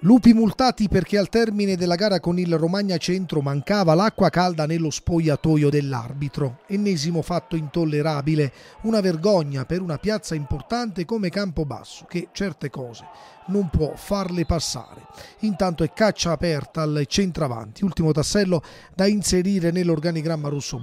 Lupi multati perché al termine della gara con il Romagna Centro mancava l'acqua calda nello spogliatoio dell'arbitro. Ennesimo fatto intollerabile, una vergogna per una piazza importante come Campobasso che certe cose non può farle passare. Intanto è caccia aperta al centravanti, ultimo tassello da inserire nell'organigramma rosso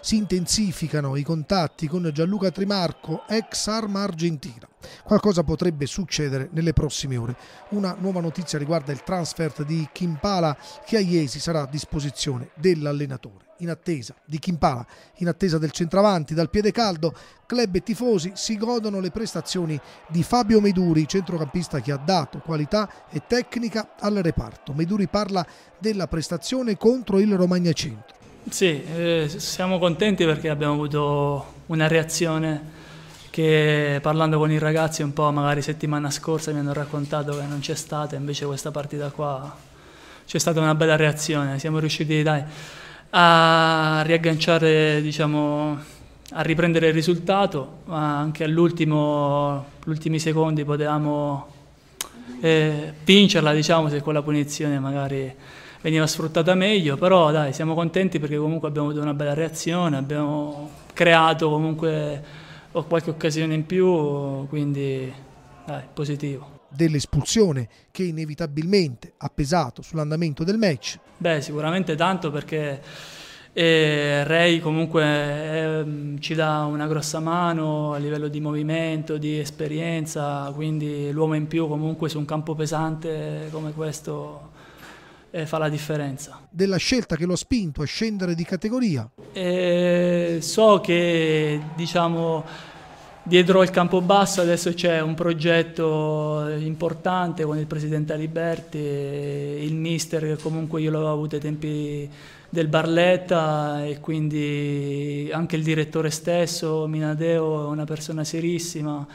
Si intensificano i contatti con Gianluca Trimarco, ex arma argentina. Qualcosa potrebbe succedere nelle prossime ore. Una nuova notizia notizia riguarda il transfert di Kimpala che a Iesi sarà a disposizione dell'allenatore. In attesa di Kimpala, in attesa del centravanti dal piede caldo, club e tifosi si godono le prestazioni di Fabio Meduri, centrocampista che ha dato qualità e tecnica al reparto. Meduri parla della prestazione contro il Romagna Centro. Sì, eh, siamo contenti perché abbiamo avuto una reazione che parlando con i ragazzi un po' magari settimana scorsa mi hanno raccontato che non c'è stata, invece questa partita qua c'è stata una bella reazione, siamo riusciti dai, a riagganciare, diciamo, a riprendere il risultato, ma anche all'ultimo, ultimi secondi potevamo eh, vincerla, diciamo, se quella punizione magari veniva sfruttata meglio, però dai, siamo contenti perché comunque abbiamo avuto una bella reazione, abbiamo creato comunque ho qualche occasione in più, quindi dai, positivo. Dell'espulsione che inevitabilmente ha pesato sull'andamento del match? Beh, sicuramente tanto perché eh, Ray comunque eh, ci dà una grossa mano a livello di movimento, di esperienza, quindi l'uomo in più comunque su un campo pesante come questo eh, fa la differenza. Della scelta che lo ha spinto a scendere di categoria? Eh, so che diciamo, dietro il campo basso adesso c'è un progetto importante con il presidente Aliberti, il mister che comunque io l'avevo avuto ai tempi del Barletta e quindi anche il direttore stesso, Minadeo, è una persona serissima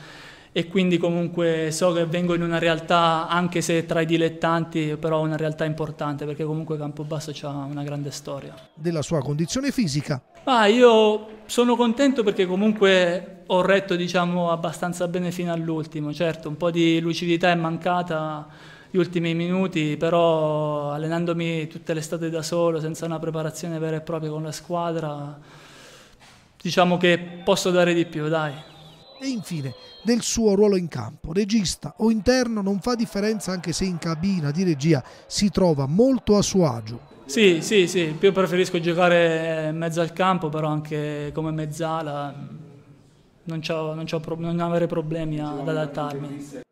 e quindi comunque so che vengo in una realtà, anche se tra i dilettanti, però una realtà importante perché comunque Campobasso ha una grande storia. Della sua condizione fisica? Ah, io sono contento perché comunque ho retto diciamo, abbastanza bene fino all'ultimo, certo un po' di lucidità è mancata gli ultimi minuti, però allenandomi tutte le state da solo, senza una preparazione vera e propria con la squadra, diciamo che posso dare di più, dai. E infine del suo ruolo in campo. Regista o interno non fa differenza anche se in cabina di regia si trova molto a suo agio. Sì, sì, sì, io preferisco giocare in mezzo al campo, però anche come mezzala mm, non, non, non avrei problemi ad adattarmi.